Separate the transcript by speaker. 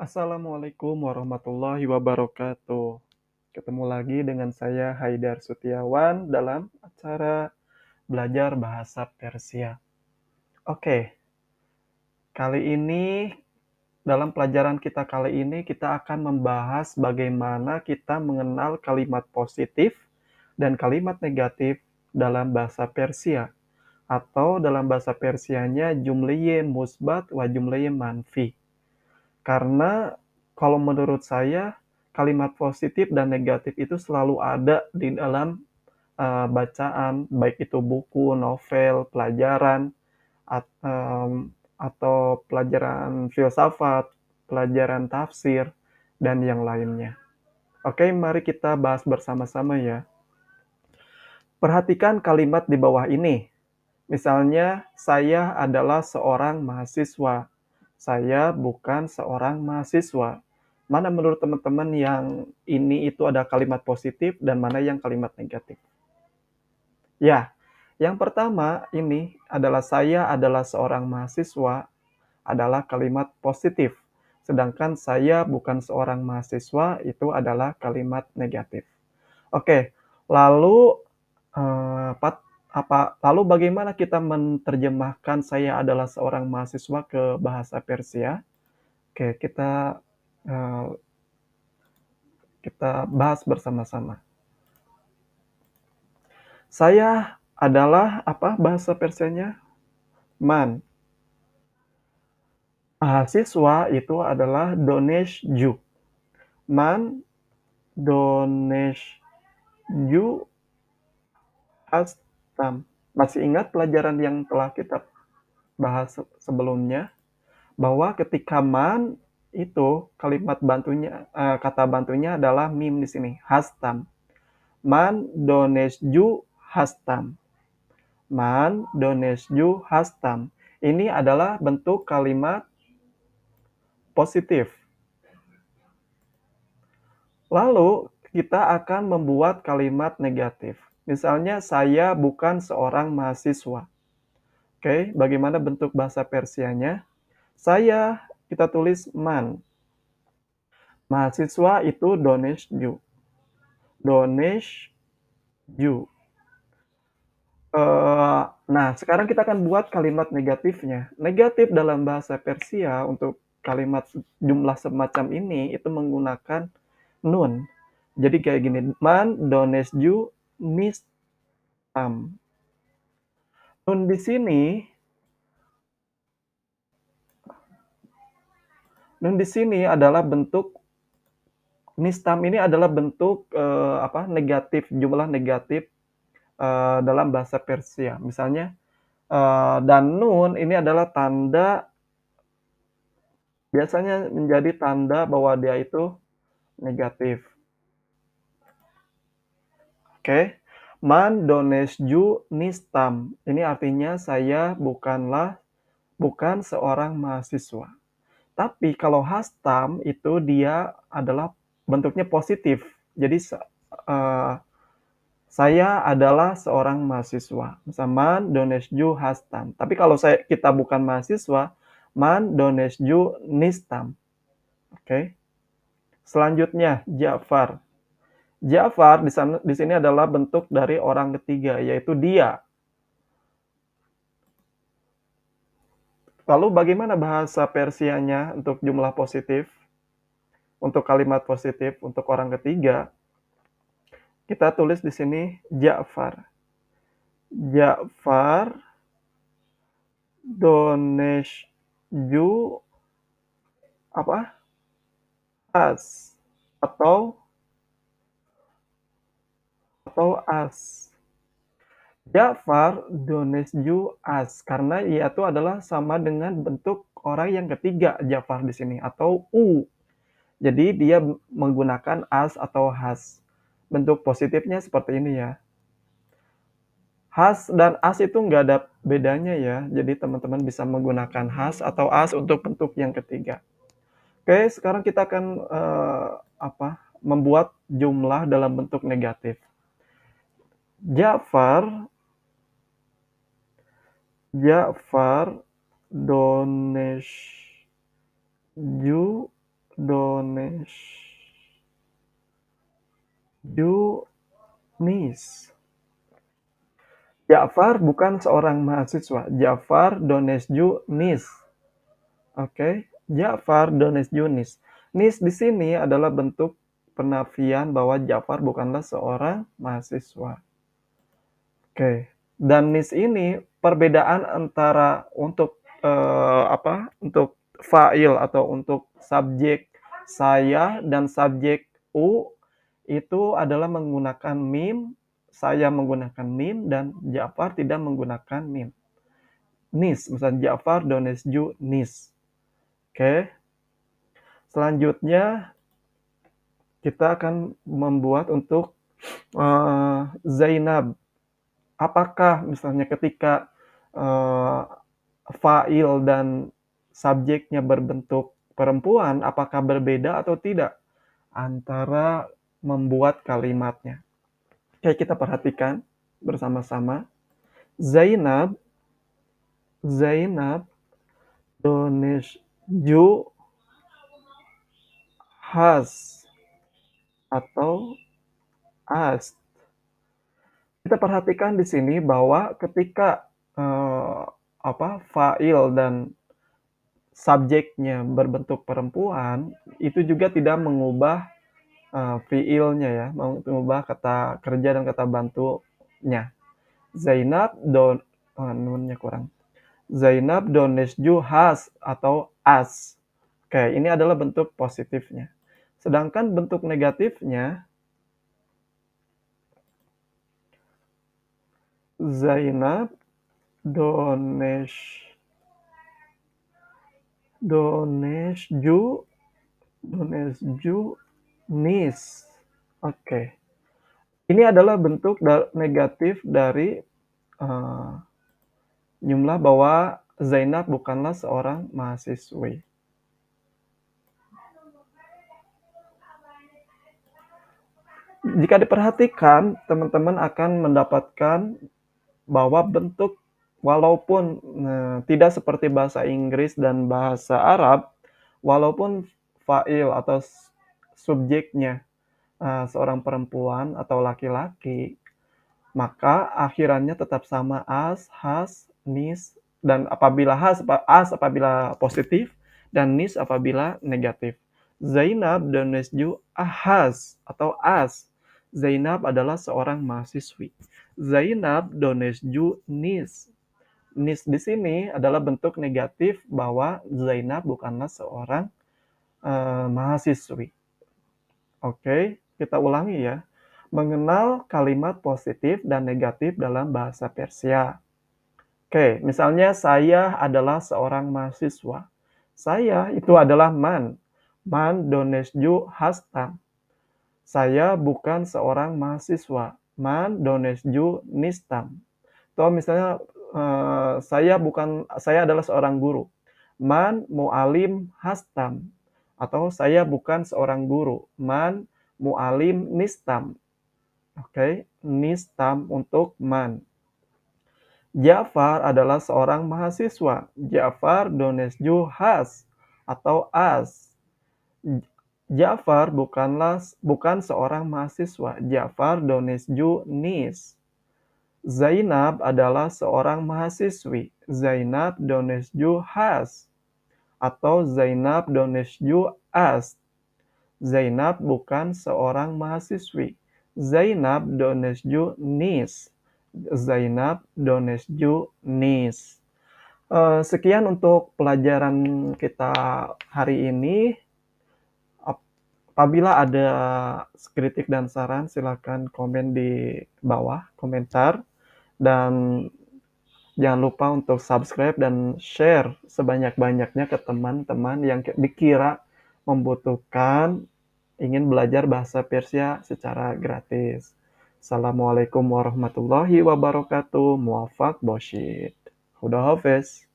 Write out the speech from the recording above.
Speaker 1: Assalamualaikum warahmatullahi wabarakatuh. Ketemu lagi dengan saya Haidar Sutiawan dalam acara belajar bahasa Persia. Oke. Kali ini dalam pelajaran kita kali ini kita akan membahas bagaimana kita mengenal kalimat positif dan kalimat negatif dalam bahasa Persia atau dalam bahasa Persianya jumliye musbat wa jumliye manfi karena kalau menurut saya kalimat positif dan negatif itu selalu ada di dalam uh, bacaan, baik itu buku, novel, pelajaran, at, um, atau pelajaran filsafat, pelajaran tafsir, dan yang lainnya. Oke, mari kita bahas bersama-sama ya. Perhatikan kalimat di bawah ini. Misalnya, saya adalah seorang mahasiswa saya bukan seorang mahasiswa. Mana menurut teman-teman yang ini itu ada kalimat positif dan mana yang kalimat negatif? Ya, yang pertama ini adalah saya adalah seorang mahasiswa adalah kalimat positif. Sedangkan saya bukan seorang mahasiswa itu adalah kalimat negatif. Oke, lalu eh, apa lalu bagaimana kita menerjemahkan saya adalah seorang mahasiswa ke bahasa Persia? Oke, kita uh, kita bahas bersama-sama. Saya adalah apa bahasa Persianya? Man. Mahasiswa itu adalah Donesh Ju. Man Donesh Ju as masih ingat pelajaran yang telah kita bahas sebelumnya bahwa ketika man itu kalimat bantunya uh, kata bantunya adalah mim di sini hastam. Man donesju hastam. Man donesju hastam. Ini adalah bentuk kalimat positif. Lalu kita akan membuat kalimat negatif. Misalnya saya bukan seorang mahasiswa. Oke, bagaimana bentuk bahasa Persianya? Saya kita tulis man. Mahasiswa itu Donesh ju. Uh, nah, sekarang kita akan buat kalimat negatifnya. Negatif dalam bahasa Persia untuk kalimat jumlah semacam ini itu menggunakan nun. Jadi kayak gini, man ju nistam. Um, nun di sini nun di sini adalah bentuk nistam ini adalah bentuk eh, apa negatif jumlah negatif eh, dalam bahasa Persia. Misalnya eh, dan nun ini adalah tanda biasanya menjadi tanda bahwa dia itu negatif. Oke. Man donesju nistam. Ini artinya saya bukanlah bukan seorang mahasiswa. Tapi kalau hastam itu dia adalah bentuknya positif. Jadi uh, saya adalah seorang mahasiswa. Misalnya man donesju hastam. Tapi kalau saya kita bukan mahasiswa, man donesju nistam. Oke. Okay. Selanjutnya Ja'far. Jafar di, sana, di sini adalah bentuk dari orang ketiga, yaitu dia. Lalu bagaimana bahasa Persianya untuk jumlah positif? Untuk kalimat positif, untuk orang ketiga, kita tulis di sini Ja'far. Ja'far Donesju apa? As atau atau as. Ja'far donesju as karena ia itu adalah sama dengan bentuk orang yang ketiga Ja'far di sini atau u. Jadi dia menggunakan as atau has. Bentuk positifnya seperti ini ya. Has dan as itu nggak ada bedanya ya. Jadi teman-teman bisa menggunakan has atau as untuk bentuk yang ketiga. Oke, sekarang kita akan uh, apa? membuat jumlah dalam bentuk negatif. Ja'far Ja'far Donesh Ju Donesh Nis Ja'far bukan seorang mahasiswa. Ja'far Donesh Ju Nis. Oke, okay? Ja'far Ju Nis. Nis di sini adalah bentuk penafian bahwa Ja'far bukanlah seorang mahasiswa. Oke. Dan nis ini perbedaan antara untuk uh, apa? Untuk fa'il atau untuk subjek saya dan subjek u itu adalah menggunakan mim, saya menggunakan mim dan Ja'far tidak menggunakan mim. Nis, misalnya Ja'far Donesju Nis. Oke. Selanjutnya kita akan membuat untuk uh, Zainab apakah misalnya ketika uh, fa'il dan subjeknya berbentuk perempuan apakah berbeda atau tidak antara membuat kalimatnya. Oke, kita perhatikan bersama-sama. Zainab Zainab Ju, has atau ask kita perhatikan di sini bahwa ketika eh, apa fa'il dan subjeknya berbentuk perempuan itu juga tidak mengubah uh, fiilnya ya mengubah kata kerja dan kata bantunya Zainab don oh, kurang Zainab donesju has atau as oke ini adalah bentuk positifnya sedangkan bentuk negatifnya Zainab Donesh Donesju Donesju Nis. Oke. Okay. Ini adalah bentuk negatif dari uh, jumlah bahwa Zainab bukanlah seorang mahasiswi. Jika diperhatikan, teman-teman akan mendapatkan bahwa bentuk walaupun eh, tidak seperti bahasa Inggris dan bahasa Arab, walaupun fa'il atau subjeknya eh, seorang perempuan atau laki-laki, maka akhirannya tetap sama as, has, nis, dan apabila has, as apabila positif, dan nis apabila negatif. Zainab dan Nesju ahas atau as. Zainab adalah seorang mahasiswi. Zainab Donesju Nis. Nis di sini adalah bentuk negatif bahwa Zainab bukanlah seorang uh, mahasiswi. Oke, okay, kita ulangi ya. Mengenal kalimat positif dan negatif dalam bahasa Persia. Oke, okay, misalnya saya adalah seorang mahasiswa. Saya itu adalah man. Man Donesju Hastam. Saya bukan seorang mahasiswa man donesju nistam. Atau misalnya eh, saya bukan saya adalah seorang guru. Man mualim hastam. Atau saya bukan seorang guru. Man mualim nistam. Oke, okay? nistam untuk man. Jafar adalah seorang mahasiswa. Jafar donesju has atau as. Jafar bukanlah bukan seorang mahasiswa. Jafar Donesju Nis. Zainab adalah seorang mahasiswi. Zainab Donesju Has atau Zainab Donesju As. Zainab bukan seorang mahasiswi. Zainab Donesju Nis. Zainab Donesju Nis. Eh, sekian untuk pelajaran kita hari ini. Apabila ada kritik dan saran, silakan komen di bawah komentar dan jangan lupa untuk subscribe dan share sebanyak-banyaknya ke teman-teman yang dikira membutuhkan ingin belajar bahasa Persia secara gratis. Assalamualaikum warahmatullahi wabarakatuh. Muafak boshit. Huda Hafiz.